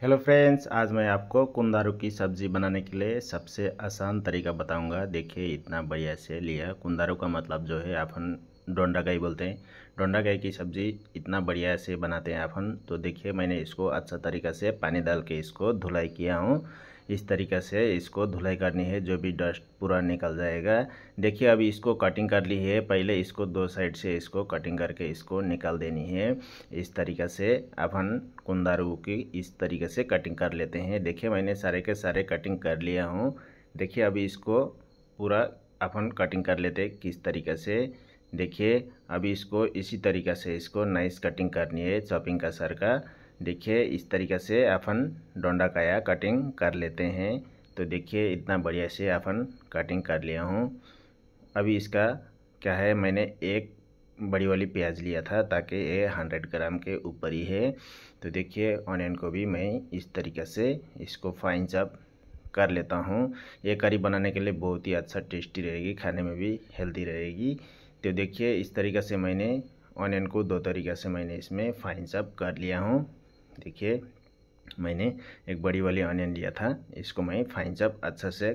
hello friends आज मैं आपको कुंदारू की सब्ज़ी बनाने के लिए सबसे आसान तरीका बताऊंगा देखिए इतना बढ़िया से लिया कुंदारू का मतलब जो है अपन डोंडा गाई बोलते हैं डोंडा गाई की सब्ज़ी इतना बढ़िया से बनाते हैं अपन तो देखिए मैंने इसको अच्छा तरीका से पानी डाल के इसको धुलाई किया हूँ इस तरीके से इसको धुलाई करनी है जो भी डस्ट पूरा निकल जाएगा देखिए अभी इसको कटिंग कर ली है पहले इसको दो साइड से इसको कटिंग करके इसको निकाल देनी है इस तरीके से अपन कुंदारू की इस तरीके से कटिंग कर लेते हैं देखिए मैंने सारे के सारे कटिंग कर लिया हूँ देखिए अभी इसको पूरा अपन कटिंग कर लेते किस तरीके से देखिए अभी इसको इसी तरीके से इसको नाइस कटिंग करनी है चॉपिंग का सर का देखिए इस तरीके से अपन डोंडा काया कटिंग कर लेते हैं तो देखिए इतना बढ़िया से अपन कटिंग कर लिया हूँ अभी इसका क्या है मैंने एक बड़ी वाली प्याज लिया था ताकि ये हंड्रेड ग्राम के ऊपर ही है तो देखिए ऑनियन को भी मैं इस तरीके से इसको फाइन चप कर लेता हूँ ये करी बनाने के लिए बहुत ही अच्छा टेस्टी रहेगी खाने में भी हेल्दी रहेगी तो देखिए इस तरीके से मैंने ऑनियन को दो तरीके से मैंने इसमें फाइन चप कर लिया हूँ देखिए मैंने एक बड़ी वाली ऑनियन लिया था इसको मैं फाइन चप अच्छा से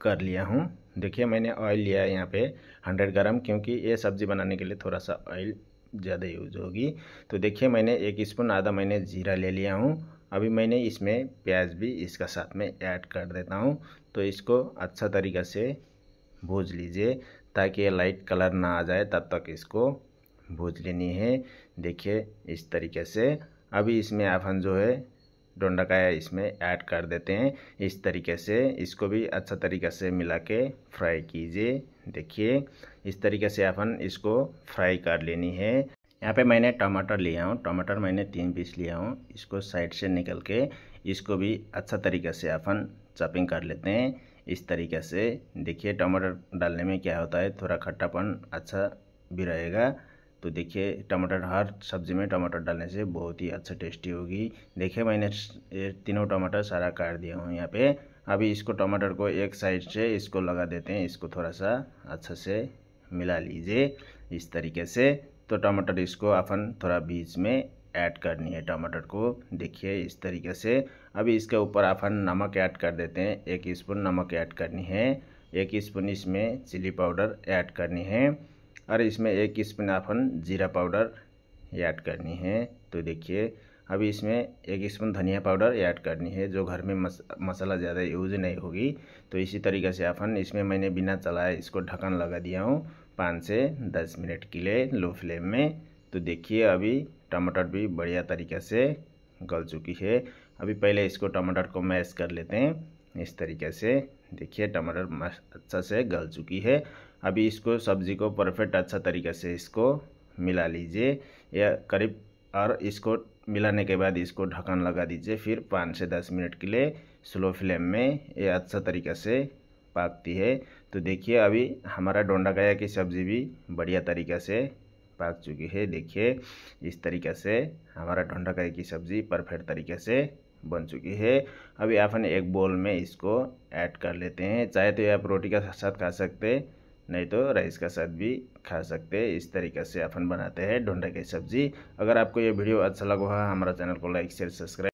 कर लिया हूँ देखिए मैंने ऑयल लिया है यहाँ पे हंड्रेड ग्राम क्योंकि ये सब्ज़ी बनाने के लिए थोड़ा सा ऑयल ज़्यादा यूज होगी तो देखिए मैंने एक स्पून आधा मैंने जीरा ले लिया हूँ अभी मैंने इसमें प्याज भी इसका साथ में ऐड कर देता हूँ तो इसको अच्छा तरीक़ा से भूज लीजिए ताकि ये लाइट कलर ना आ जाए तब तक इसको भूज लेनी है देखिए इस तरीके से अभी इसमें आपन जो है डोंडाकाया इसमें ऐड कर देते हैं इस तरीके से इसको भी अच्छा तरीके से मिला के फ्राई कीजिए देखिए इस तरीके से आपन इसको फ्राई कर लेनी है यहाँ पे मैंने टमाटर लिया हूँ टमाटर मैंने तीन पीस लिया हूँ इसको साइड से निकल के इसको भी अच्छा तरीके से अपन चॉपिंग कर लेते हैं इस तरीके से देखिए टमाटर डालने में क्या होता है थोड़ा खट्टापन अच्छा भी रहेगा तो देखिए टमाटर हर सब्ज़ी में टमाटर डालने से बहुत ही अच्छा टेस्टी होगी देखिए मैंने तीनों टमाटर सारा काट दिया हूँ यहाँ पे अभी इसको टमाटर को एक साइड से इसको लगा देते हैं इसको थोड़ा सा अच्छा से मिला लीजिए इस तरीके से तो टमाटर इसको अपन थोड़ा बीच में ऐड करनी है टमाटर को देखिए इस तरीके से अभी इसके ऊपर अपन नमक ऐड कर देते हैं एक स्पून नमक ऐड करनी है एक स्पून इसमें चिली पाउडर ऐड करनी है और इसमें एक स्पून जीरा पाउडर ऐड करनी है तो देखिए अभी इसमें एक स्पून धनिया पाउडर ऐड करनी है जो घर में मस, मसाला ज़्यादा यूज नहीं होगी तो इसी तरीके से अपन इसमें मैंने बिना चलाए इसको ढक्कन लगा दिया हूँ पाँच से दस मिनट के लिए लो फ्लेम में तो देखिए अभी टमाटर भी बढ़िया तरीके से गल चुकी है अभी पहले इसको टमाटर को मैश कर लेते हैं इस तरीके से देखिए टमाटर अच्छा से गल चुकी है अभी इसको सब्ज़ी को परफेक्ट अच्छा तरीके से इसको मिला लीजिए या करीब और इसको मिलाने के बाद इसको ढक्कन लगा दीजिए फिर पाँच से दस मिनट के लिए स्लो फ्लेम में ये अच्छा तरीके से पाकती है तो देखिए अभी हमारा डोंडा गया की सब्ज़ी भी बढ़िया तरीके से पाक चुकी है देखिए इस तरीके से हमारा ढोंडा गाय की सब्ज़ी परफेक्ट तरीके से बन चुकी है अभी अपन एक बोल में इसको ऐड कर लेते हैं चाहे तो आप रोटी के साथ खा सकते नहीं तो राइस का साथ भी खा सकते हैं इस तरीके से अपन बनाते हैं ढोंडा की सब्ज़ी अगर आपको ये वीडियो अच्छा लगा हो हमारा चैनल को लाइक शेयर सब्सक्राइब